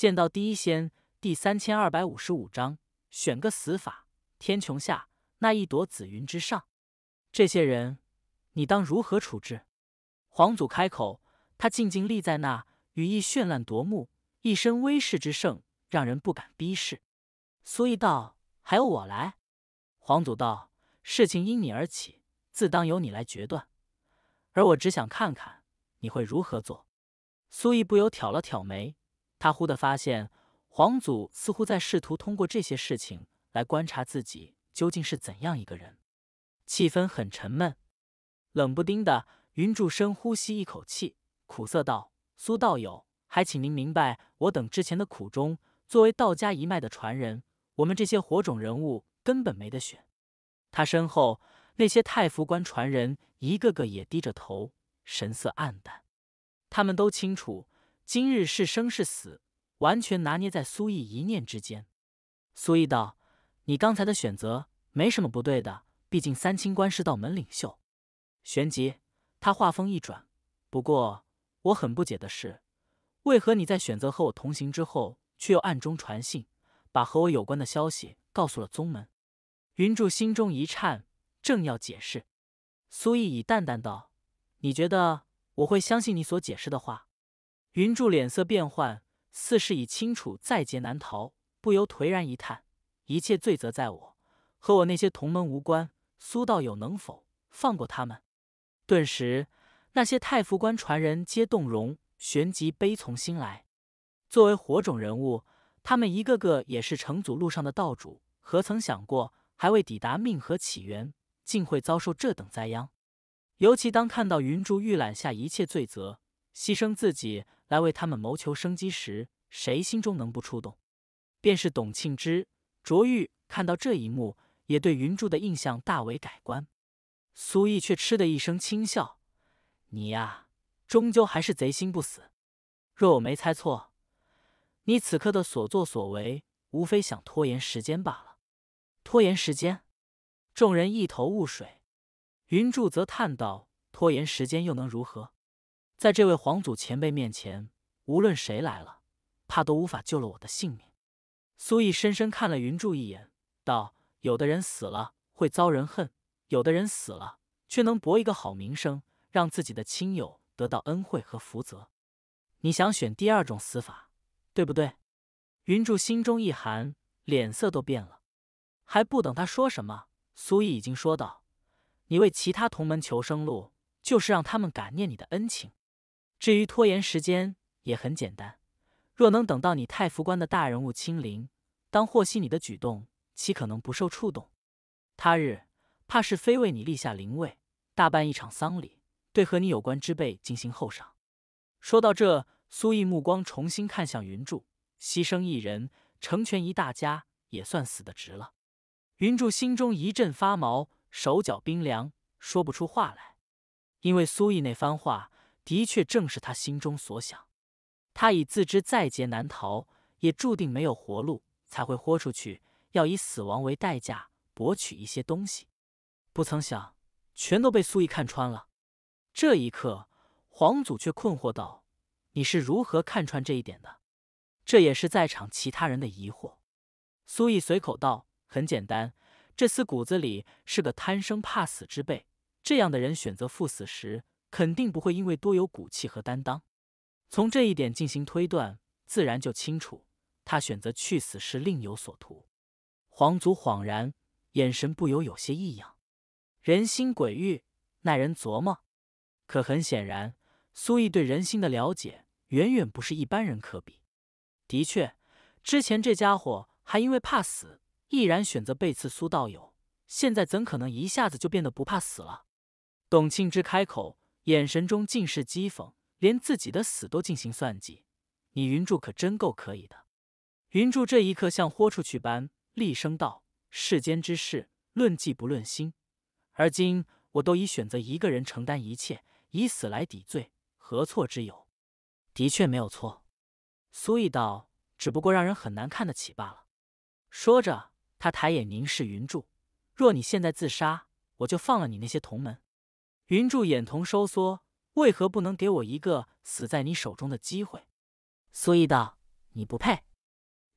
见到第一仙第三千二百五十五章，选个死法。天穹下那一朵紫云之上，这些人，你当如何处置？皇祖开口，他静静立在那，羽翼绚烂夺目，一身威势之盛，让人不敢逼视。苏义道：“还有我来。”皇祖道：“事情因你而起，自当由你来决断，而我只想看看你会如何做。”苏义不由挑了挑眉。他忽地发现，皇祖似乎在试图通过这些事情来观察自己究竟是怎样一个人。气氛很沉闷，冷不丁的，云柱深呼吸一口气，苦涩道：“苏道友，还请您明白我等之前的苦衷。作为道家一脉的传人，我们这些火种人物根本没得选。”他身后那些太傅官传人一个个也低着头，神色暗淡。他们都清楚。今日是生是死，完全拿捏在苏毅一念之间。苏毅道：“你刚才的选择没什么不对的，毕竟三清观是道门领袖。”旋即，他话锋一转：“不过，我很不解的是，为何你在选择和我同行之后，却又暗中传信，把和我有关的消息告诉了宗门？”云柱心中一颤，正要解释，苏毅已淡淡道：“你觉得我会相信你所解释的话？”云柱脸色变幻，似是已清楚在劫难逃，不由颓然一叹：“一切罪责在我，和我那些同门无关。苏道友能否放过他们？”顿时，那些太傅观传人皆动容，旋即悲从心来。作为火种人物，他们一个个也是成祖路上的道主，何曾想过还未抵达命河起源，竟会遭受这等灾殃？尤其当看到云柱预览下一切罪责，牺牲自己。来为他们谋求生机时，谁心中能不触动？便是董庆之、卓玉看到这一幕，也对云柱的印象大为改观。苏毅却嗤的一声轻笑：“你呀，终究还是贼心不死。若我没猜错，你此刻的所作所为，无非想拖延时间罢了。”拖延时间？众人一头雾水。云柱则叹道：“拖延时间又能如何？”在这位皇祖前辈面前，无论谁来了，怕都无法救了我的性命。苏毅深深看了云柱一眼，道：“有的人死了会遭人恨，有的人死了却能博一个好名声，让自己的亲友得到恩惠和福泽。你想选第二种死法，对不对？”云柱心中一寒，脸色都变了。还不等他说什么，苏毅已经说道：“你为其他同门求生路，就是让他们感念你的恩情。”至于拖延时间也很简单，若能等到你太傅官的大人物亲临，当获悉你的举动，岂可能不受触动？他日怕是非为你立下灵位，大办一场丧礼，对和你有关之辈进行厚赏。说到这，苏毅目光重新看向云柱，牺牲一人，成全一大家，也算死得值了。云柱心中一阵发毛，手脚冰凉，说不出话来，因为苏毅那番话。的确正是他心中所想，他已自知在劫难逃，也注定没有活路，才会豁出去，要以死亡为代价博取一些东西。不曾想，全都被苏毅看穿了。这一刻，皇祖却困惑道：“你是如何看穿这一点的？”这也是在场其他人的疑惑。苏毅随口道：“很简单，这厮骨子里是个贪生怕死之辈，这样的人选择赴死时。”肯定不会因为多有骨气和担当，从这一点进行推断，自然就清楚他选择去死是另有所图。皇祖恍然，眼神不由有些异样。人心诡谲，耐人琢磨。可很显然，苏毅对人心的了解远远不是一般人可比。的确，之前这家伙还因为怕死，毅然选择背刺苏道友，现在怎可能一下子就变得不怕死了？董庆之开口。眼神中尽是讥讽，连自己的死都进行算计，你云柱可真够可以的。云柱这一刻像豁出去般，厉声道：“世间之事，论计不论心，而今我都已选择一个人承担一切，以死来抵罪，何错之有？”的确没有错，苏意道：“只不过让人很难看得起罢了。”说着，他抬眼凝视云柱：“若你现在自杀，我就放了你那些同门。”云柱眼瞳收缩，为何不能给我一个死在你手中的机会？苏意道：“你不配。”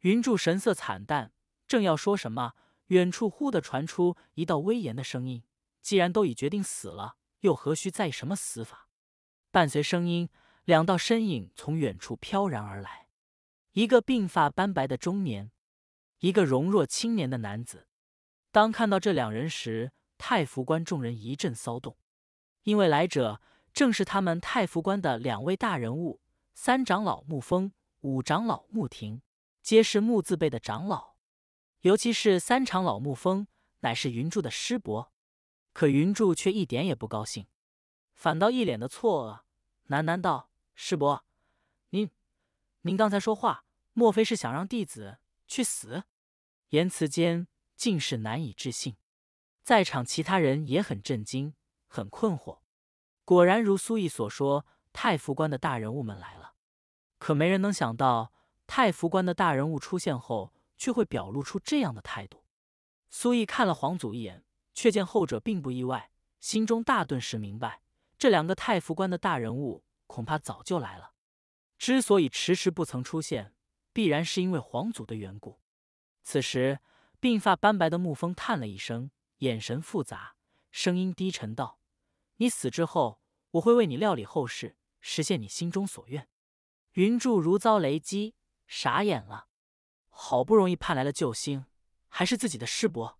云柱神色惨淡，正要说什么，远处忽地传出一道威严的声音：“既然都已决定死了，又何须在意什么死法？”伴随声音，两道身影从远处飘然而来，一个鬓发斑白的中年，一个容若青年的男子。当看到这两人时，太福关众人一阵骚动。因为来者正是他们太福官的两位大人物，三长老穆风、五长老穆庭，皆是穆字辈的长老。尤其是三长老穆风，乃是云柱的师伯。可云柱却一点也不高兴，反倒一脸的错愕，喃喃道：“师伯，您，您刚才说话，莫非是想让弟子去死？”言辞间尽是难以置信。在场其他人也很震惊。很困惑，果然如苏毅所说，太福官的大人物们来了。可没人能想到，太福官的大人物出现后，却会表露出这样的态度。苏毅看了皇祖一眼，却见后者并不意外，心中大顿时明白，这两个太福官的大人物恐怕早就来了。之所以迟迟不曾出现，必然是因为皇祖的缘故。此时，鬓发斑白的沐风叹了一声，眼神复杂，声音低沉道。你死之后，我会为你料理后事，实现你心中所愿。云柱如遭雷击，傻眼了。好不容易盼来了救星，还是自己的师伯，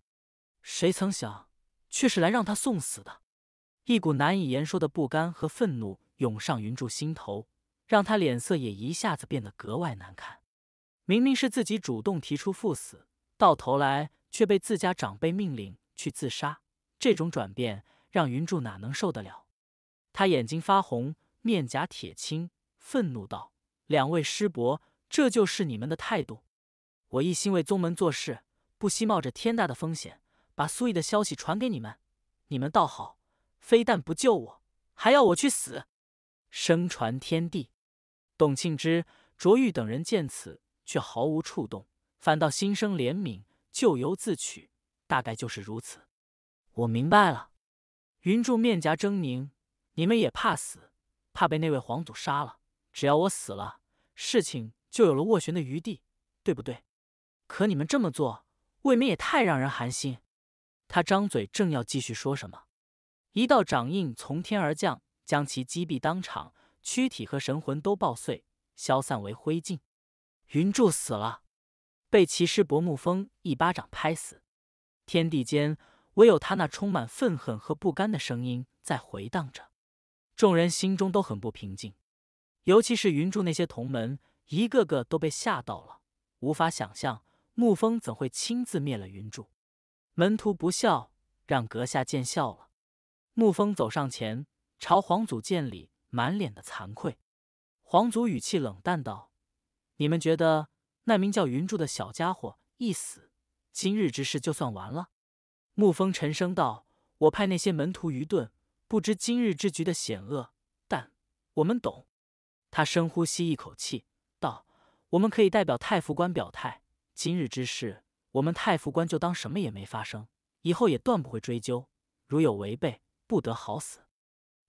谁曾想却是来让他送死的。一股难以言说的不甘和愤怒涌上云柱心头，让他脸色也一下子变得格外难看。明明是自己主动提出赴死，到头来却被自家长辈命令去自杀，这种转变。让云柱哪能受得了？他眼睛发红，面颊铁青，愤怒道：“两位师伯，这就是你们的态度？我一心为宗门做事，不惜冒着天大的风险，把苏毅的消息传给你们。你们倒好，非但不救我，还要我去死！”声传天地。董庆之、卓玉等人见此，却毫无触动，反倒心生怜悯。咎由自取，大概就是如此。我明白了。云柱面颊狰狞，你们也怕死，怕被那位皇祖杀了。只要我死了，事情就有了斡旋的余地，对不对？可你们这么做，未免也太让人寒心。他张嘴正要继续说什么，一道掌印从天而降，将其击毙当场，躯体和神魂都爆碎，消散为灰烬。云柱死了，被骑师薄暮风一巴掌拍死。天地间。唯有他那充满愤恨和不甘的声音在回荡着，众人心中都很不平静，尤其是云柱那些同门，一个个都被吓到了，无法想象沐风怎会亲自灭了云柱门徒不孝，让阁下见笑了。沐风走上前，朝皇祖见礼，满脸的惭愧。皇祖语气冷淡道：“你们觉得那名叫云柱的小家伙一死，今日之事就算完了？”沐风沉声道：“我派那些门徒愚钝，不知今日之局的险恶，但我们懂。”他深呼吸一口气，道：“我们可以代表太傅官表态，今日之事，我们太傅官就当什么也没发生，以后也断不会追究。如有违背，不得好死。”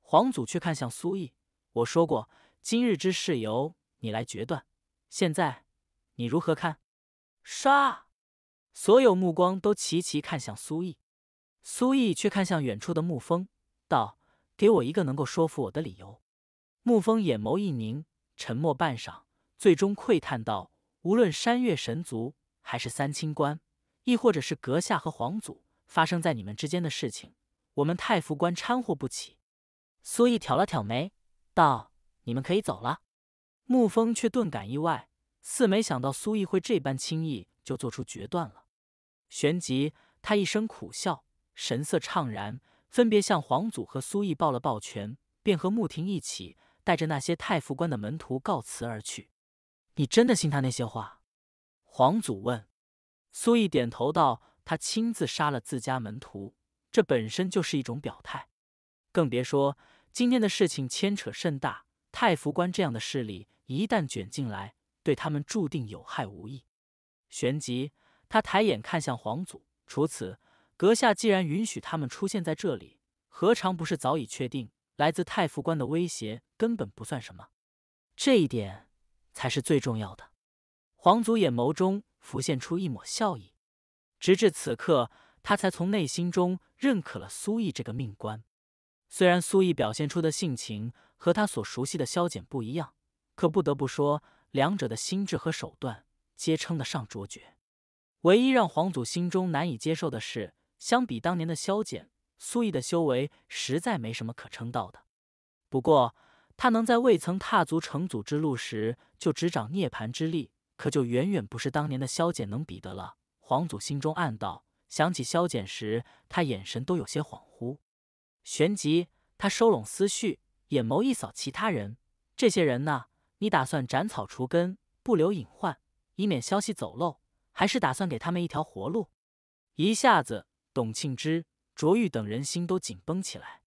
皇祖却看向苏毅：“我说过，今日之事由你来决断，现在你如何看？”杀。所有目光都齐齐看向苏毅，苏毅却看向远处的沐风，道：“给我一个能够说服我的理由。”沐风眼眸一凝，沉默半晌，最终喟叹道：“无论山岳神族，还是三清观，亦或者是阁下和皇祖，发生在你们之间的事情，我们太傅官掺和不起。”苏毅挑了挑眉，道：“你们可以走了。”沐风却顿感意外，似没想到苏毅会这般轻易就做出决断了。旋即，他一声苦笑，神色怅然，分别向皇祖和苏毅抱了抱拳，便和穆婷一起带着那些太傅官的门徒告辞而去。你真的信他那些话？皇祖问。苏毅点头道：“他亲自杀了自家门徒，这本身就是一种表态。更别说今天的事情牵扯甚大，太傅官这样的势力一旦卷进来，对他们注定有害无益。”旋即。他抬眼看向皇祖，除此阁下既然允许他们出现在这里，何尝不是早已确定来自太傅官的威胁根本不算什么？这一点才是最重要的。皇祖眼眸中浮现出一抹笑意，直至此刻，他才从内心中认可了苏毅这个命官。虽然苏毅表现出的性情和他所熟悉的萧简不一样，可不得不说，两者的心智和手段皆称得上卓绝。唯一让皇祖心中难以接受的是，相比当年的萧简，苏毅的修为实在没什么可称道的。不过，他能在未曾踏足成祖之路时就执掌涅槃之力，可就远远不是当年的萧简能比的了。皇祖心中暗道，想起萧简时，他眼神都有些恍惚。旋即，他收拢思绪，眼眸一扫其他人：“这些人呢？你打算斩草除根，不留隐患，以免消息走漏。”还是打算给他们一条活路，一下子，董庆之、卓玉等人心都紧绷起来。